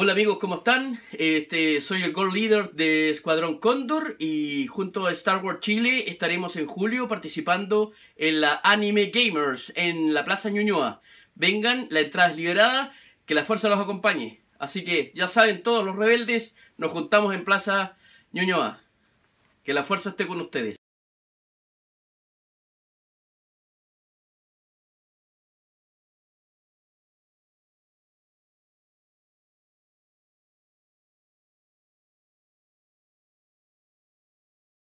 Hola amigos, ¿cómo están? Este, soy el Gold Leader de Escuadrón Cóndor y junto a Star Wars Chile estaremos en julio participando en la Anime Gamers en la Plaza Ñuñoa. Vengan, la entrada es liberada, que la fuerza los acompañe. Así que ya saben, todos los rebeldes nos juntamos en Plaza Ñuñoa. Que la fuerza esté con ustedes.